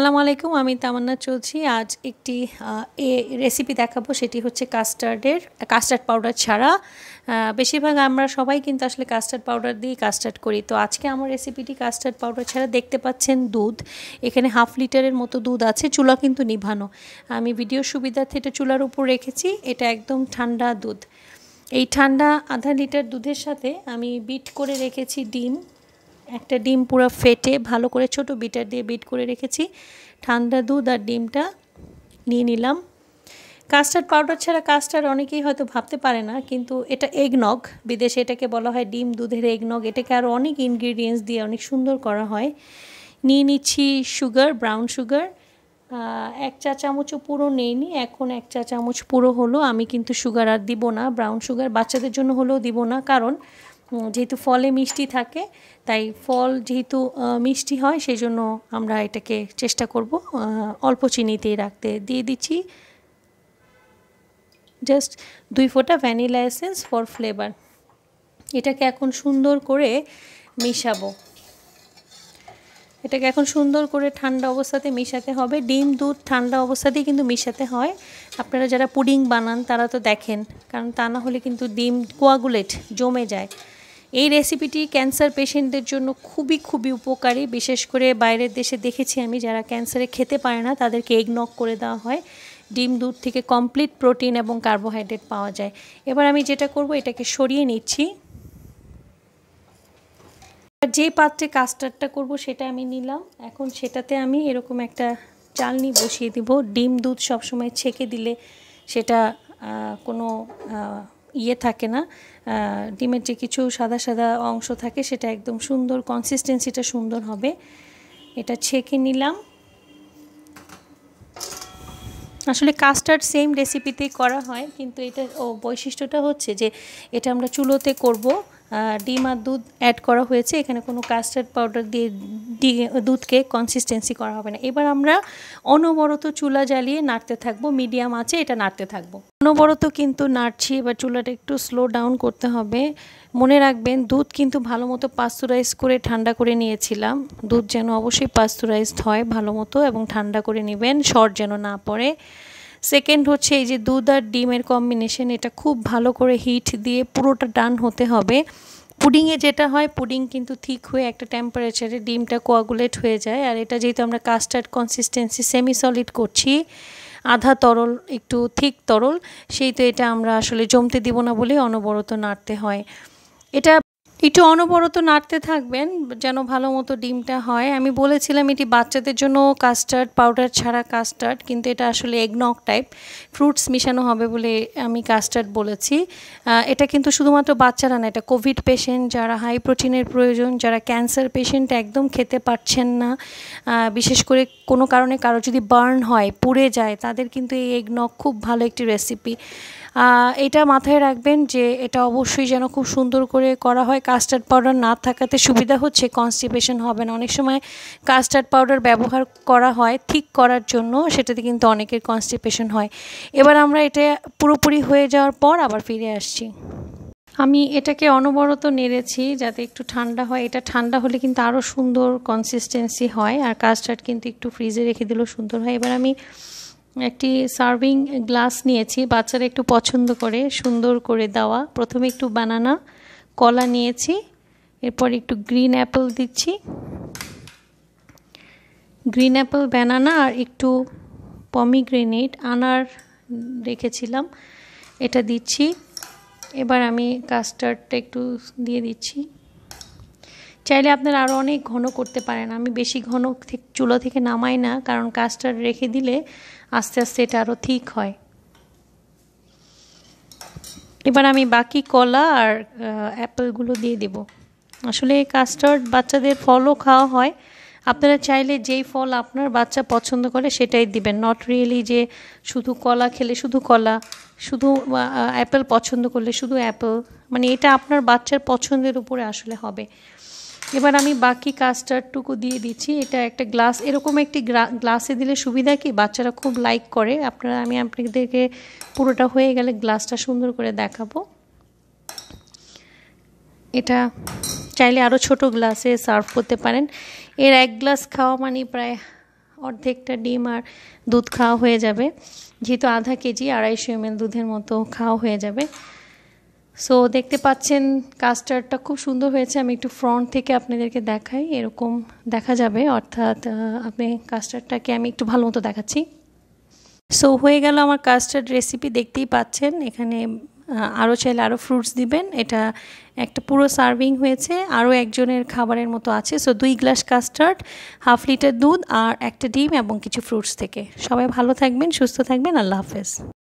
আসসালামু আলাইকুম আমি তামান্না চলছি আজ একটি এ রেসিপি দেখাবো সেটি হচ্ছে কাস্টার্ডের কাস্টার্ড পাউডার ছাড়া বেশিরভাগ আমরা সবাই কিন্তু আসলে কাস্টার্ড পাউডার দিয়ে কাস্টার্ড করি তো আজকে আমার রেসিপিটি কাস্টার্ড পাউডার ছাড়া দেখতে পাচ্ছেন দুধ এখানে হাফ লিটারের মতো দুধ আছে চুলা কিন্তু নিভানো আমি ভিডিও সুবিধার্থে এটা চুলার উপর রেখেছি এটা একদম ঠান্ডা দুধ এই ঠান্ডা আধা লিটার দুধের সাথে আমি বিট করে রেখেছি ডিম একটা ডিম পুরো ফেটে ভালো করে ছোট বিটার দিয়ে বিট করে রেখেছি ঠান্ডা দুধ আর ডিমটা নিয়ে নিলাম কাস্টার্ড পাউডার ছাড়া কাস্টার্ড অনেকেই হয়তো ভাবতে পারে না কিন্তু এটা এগনগ বিদেশে এটাকে বলা হয় ডিম দুধের এগনগ এটাকে আরও অনেক ইনগ্রিডিয়েন্টস দিয়ে অনেক সুন্দর করা হয় নিয়ে নিচ্ছি সুগার ব্রাউন সুগার এক চা চামচও পুরো নেইনি এখন এক চা চামচ পুরো হলো আমি কিন্তু সুগার আর দিব না ব্রাউন সুগার বাচ্চাদের জন্য হলেও দিব না কারণ যেহেতু ফলে মিষ্টি থাকে তাই ফল যেহেতু মিষ্টি হয় সেই জন্য আমরা এটাকে চেষ্টা করব অল্প চিনিতেই রাখতে দিয়ে দিচ্ছি জাস্ট দুই ফোঁটা ভ্যানিলা এসেন্স ফর ফ্লেভার এটাকে এখন সুন্দর করে মেশাবো এটাকে এখন সুন্দর করে ঠান্ডা অবস্থাতে মিশাতে হবে ডিম দুধ ঠান্ডা অবস্থাতেই কিন্তু মিশাতে হয় আপনারা যারা পুডিং বানান তারা তো দেখেন কারণ তা না হলে কিন্তু ডিম কোয়াগুলেট জমে যায় এই রেসিপিটি ক্যান্সার পেশেন্টদের জন্য খুবই খুবই উপকারী বিশেষ করে বাইরের দেশে দেখেছি আমি যারা ক্যান্সারে খেতে পারে না তাদেরকে এগনক করে দেওয়া হয় ডিম দুধ থেকে কমপ্লিট প্রোটিন এবং কার্বোহাইড্রেট পাওয়া যায় এবার আমি যেটা করব এটাকে সরিয়ে নিচ্ছি যে পাত্রে কাস্টার্ডটা করব সেটা আমি নিলাম এখন সেটাতে আমি এরকম একটা চালনি বসিয়ে দিব ডিম দুধ সবসময় ছেঁকে দিলে সেটা কোনো ইয়ে থাকে না ডিমের যে কিছু সাদা সাদা অংশ থাকে সেটা একদম সুন্দর কনসিস্টেন্সিটা সুন্দর হবে এটা ছেঁকে নিলাম আসলে কাস্টার্ড সেম রেসিপিতেই করা হয় কিন্তু এটার ও বৈশিষ্ট্যটা হচ্ছে যে এটা আমরা চুলোতে করব ডিম আর দুধ অ্যাড করা হয়েছে এখানে কোনো কাস্টার্ড পাউডার দিয়ে দুধকে কনসিস্টেন্সি করা হবে না এবার আমরা অনবরত চুলা জ্বালিয়ে নাড়তে থাকবো মিডিয়াম আছে এটা নাড়তে থাকবো অনবরত কিন্তু নাড়ছি এবার চুলাটা একটু স্লো ডাউন করতে হবে মনে রাখবেন দুধ কিন্তু ভালো মতো পাস্তুরাইজ করে ঠান্ডা করে নিয়েছিলাম দুধ যেন অবশ্যই পাস্তুরাইজড হয় ভালো মতো এবং ঠান্ডা করে নেবেন শর্ট যেন না পড়ে সেকেন্ড হচ্ছে এই যে দুধ আর ডিমের কম্বিনেশন এটা খুব ভালো করে হিট দিয়ে পুরোটা ডান হতে হবে পুডিংয়ে যেটা হয় পুডিং কিন্তু ঠিক হয়ে একটা টেম্পারেচারে ডিমটা কোয়াগুলেট হয়ে যায় আর এটা যেহেতু আমরা কাস্টার্ড কনসিস্টেন্সি সেমি সলিড করছি আধা তরল একটু থিক তরল সেই তো এটা আমরা আসলে জমতে দিব না বলে অনবরত নাড়তে হয় এটা একটু অনবরত নাড়তে থাকবেন যেন ভালো মতো ডিমটা হয় আমি বলেছিলাম এটি বাচ্চাদের জন্য কাস্টার্ড পাউডার ছাড়া কাস্টার্ড কিন্তু এটা আসলে এগনক টাইপ ফ্রুটস মিশানো হবে বলে আমি কাস্টার্ড বলেছি এটা কিন্তু শুধুমাত্র বাচ্চারা না এটা কোভিড পেশেন্ট যারা হাই প্রোটিনের প্রয়োজন যারা ক্যান্সার পেশেন্ট একদম খেতে পারছেন না বিশেষ করে কোনো কারণে কারো যদি বার্ন হয় পুড়ে যায় তাদের কিন্তু এই এগনক খুব ভালো একটি রেসিপি এটা মাথায় রাখবেন যে এটা অবশ্যই যেন খুব সুন্দর করে করা হয় কাস্টার্ড পাউডার না থাকাতে সুবিধা হচ্ছে কনস্টিপেশন হবে না অনেক সময় কাস্টার্ড পাউডার ব্যবহার করা হয় ঠিক করার জন্য সেটাতে কিন্তু অনেকের কনস্টিপেশন হয় এবার আমরা এটা পুরোপুরি হয়ে যাওয়ার পর আবার ফিরে আসছি আমি এটাকে অনবরত নেড়েছি যাতে একটু ঠান্ডা হয় এটা ঠান্ডা হলে কিন্তু আরও সুন্দর কনসিস্টেন্সি হয় আর কাস্টার্ড কিন্তু একটু ফ্রিজে রেখে দিলেও সুন্দর হয় এবার আমি একটি সার্ভিং গ্লাস নিয়েছি বাচ্চারা একটু পছন্দ করে সুন্দর করে দেওয়া প্রথমে একটু বানানা কলা নিয়েছি এরপর একটু গ্রিন অ্যাপেল দিচ্ছি গ্রিন অ্যাপেল ব্যানানা আর একটু পমিগ্রেনেট আনার রেখেছিলাম এটা দিচ্ছি এবার আমি কাস্টার্ডটা একটু দিয়ে দিচ্ছি চাইলে আপনারা আরও অনেক ঘন করতে পারেন আমি বেশি ঘন চুলো থেকে নামাই না কারণ কাস্টার্ড রেখে দিলে আস্তে আস্তে এটা আরও ঠিক হয় এবার আমি বাকি কলা আর অ্যাপেলগুলো দিয়ে দেব আসলে কাস্টার্ড বাচ্চাদের ফলও খাওয়া হয় আপনারা চাইলে যেই ফল আপনার বাচ্চা পছন্দ করে সেটাই দিবেন নট রিয়েলি যে শুধু কলা খেলে শুধু কলা শুধু অ্যাপেল পছন্দ করলে শুধু অ্যাপেল মানে এটা আপনার বাচ্চার পছন্দের উপরে আসলে হবে এবার আমি বাকি কাস্টার্ডটুকু দিয়ে দিচ্ছি এটা একটা গ্লাস এরকম একটি গ্লাসে দিলে সুবিধা কি বাচ্চারা খুব লাইক করে আপনারা আমি আপনাদেরকে পুরোটা হয়ে গেলে গ্লাসটা সুন্দর করে দেখাবো এটা চাইলে আরও ছোট গ্লাসে সার্ভ করতে পারেন এর এক গ্লাস খাওয়া মানে প্রায় অর্ধেকটা ডিম আর দুধ খাওয়া হয়ে যাবে যেহেতু আধা কেজি আড়াইশো এম দুধের মতো খাওয়া হয়ে যাবে সো দেখতে পাচ্ছেন কাস্টার্ডটা খুব সুন্দর হয়েছে আমি একটু ফ্রন্ট থেকে আপনাদেরকে দেখাই এরকম দেখা যাবে অর্থাৎ আপনি কাস্টারটাকে আমি একটু ভালো মতো দেখাচ্ছি সো হয়ে গেল আমার কাস্টার্ড রেসিপি দেখতেই পাচ্ছেন এখানে আরও চাইলে আরও ফ্রুটস দিবেন এটা একটা পুরো সার্ভিং হয়েছে আরও একজনের খাবারের মতো আছে সো দুই গ্লাস কাস্টার্ড হাফ লিটার দুধ আর একটা ডিম এবং কিছু ফ্রুটস থেকে সবাই ভালো থাকবেন সুস্থ থাকবেন আল্লাহ হাফেজ